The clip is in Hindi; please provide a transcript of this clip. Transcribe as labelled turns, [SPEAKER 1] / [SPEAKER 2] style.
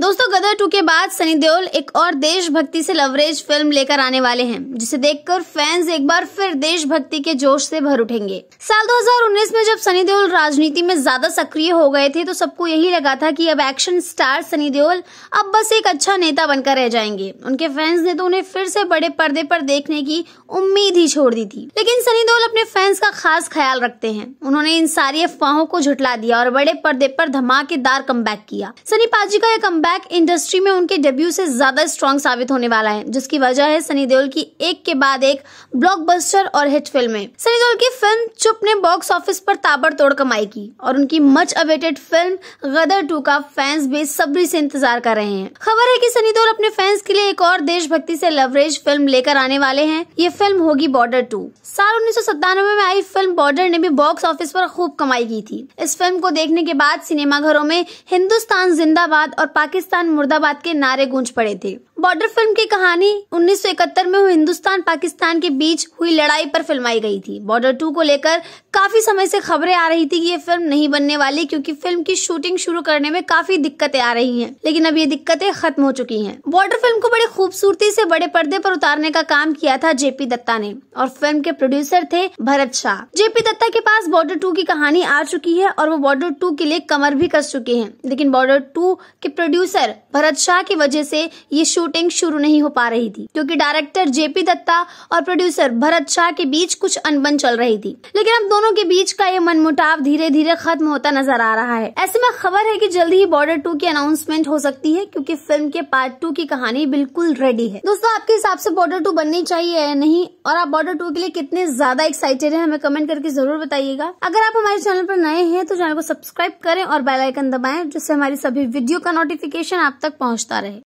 [SPEAKER 1] दोस्तों गदर टू के बाद सनी देओल एक और देशभक्ति से लवरेज फिल्म लेकर आने वाले हैं जिसे देखकर फैंस एक बार फिर देशभक्ति के जोश से भर उठेंगे साल 2019 में जब सनी देओल राजनीति में ज्यादा सक्रिय हो गए थे तो सबको यही लगा था कि अब एक्शन स्टार सनी देओल अब बस एक अच्छा नेता बनकर रह जाएंगे उनके फैंस ने तो उन्हें फिर से बड़े पर्दे पर देखने की उम्मीद ही छोड़ दी थी लेकिन सनी देओल अपने फैंस का खास ख्याल रखते हैं उन्होंने इन सारी अफवाहों को झुटला दिया और बड़े पर्दे पर धमाकेदार कम किया सनी पाजी का यह कम कमबैक इंडस्ट्री में उनके डेब्यू से ज्यादा स्ट्रॉन्ग साबित होने वाला है जिसकी वजह है सनी देओल की एक के बाद एक ब्लॉकबस्टर और हिट फिल्में सनी देओल की फिल्म चुप ने बॉक्स ऑफिस पर ताबड़तोड़ कमाई की और उनकी much awaited film Gadar two का फैंस बेसब्री से इंतजार कर रहे हैं खबर है की सनी देओल अपने फैंस के लिए एक और देशभक्ति से लवरेज फिल्म लेकर आने वाले हैं ये फिल्म होगी बॉर्डर टू साल उन्नीस में आई फिल्म बॉर्डर ने भी बॉक्स ऑफिस पर खूब कमाई की थी इस फिल्म को देखने के बाद सिनेमाघरों में हिंदुस्तान जिंदाबाद और पाकिस्तान पाकिस्तान मुर्दाबाद के नारे गूंज पड़े थे बॉर्डर फिल्म की कहानी 1971 में हिंदुस्तान पाकिस्तान के बीच हुई लड़ाई पर फिल्माई गई थी बॉर्डर टू को लेकर काफी समय से खबरें आ रही थी कि ये फिल्म नहीं बनने वाली क्योंकि फिल्म की शूटिंग शुरू करने में काफी दिक्कतें आ रही हैं लेकिन अब ये दिक्कतें खत्म हो चुकी हैं बॉर्डर फिल्म को बड़ी खूबसूरती से बड़े पर्दे पर उतारने का काम किया था जेपी दत्ता ने और फिल्म के प्रोड्यूसर थे भरत शाह जेपी दत्ता के पास बॉर्डर टू की कहानी आ चुकी है और वो बॉर्डर टू के लिए कमर भी कस चुके हैं लेकिन बॉर्डर टू के प्रोड्यूसर प्रोड्यूसर भरत शाह की वजह से ये शूटिंग शुरू नहीं हो पा रही थी क्योंकि डायरेक्टर जेपी दत्ता और प्रोड्यूसर भरत शाह के बीच कुछ अनबन चल रही थी लेकिन अब दोनों के बीच का ये मनमुटाव धीरे धीरे खत्म होता नजर आ रहा है ऐसे में खबर है की जल्दी ही बॉर्डर टू की अनाउंसमेंट हो सकती है क्यूँकी फिल्म के पार्ट टू की कहानी बिल्कुल रेडी है दोस्तों आपके हिसाब से बॉर्डर टू बननी चाहिए या नहीं और आप बॉर्डर टू के लिए कितने ज्यादा एक्साइटेड है हमें कमेंट करके जरूर बताइएगा अगर आप हमारे चैनल पर नए हैं तो चैनल को सब्सक्राइब करें और बेलाइकन दबाए जिससे हमारी सभी वीडियो का नोटिफिकेशन नोटिफिकेशन आप तक पहुंचता रहे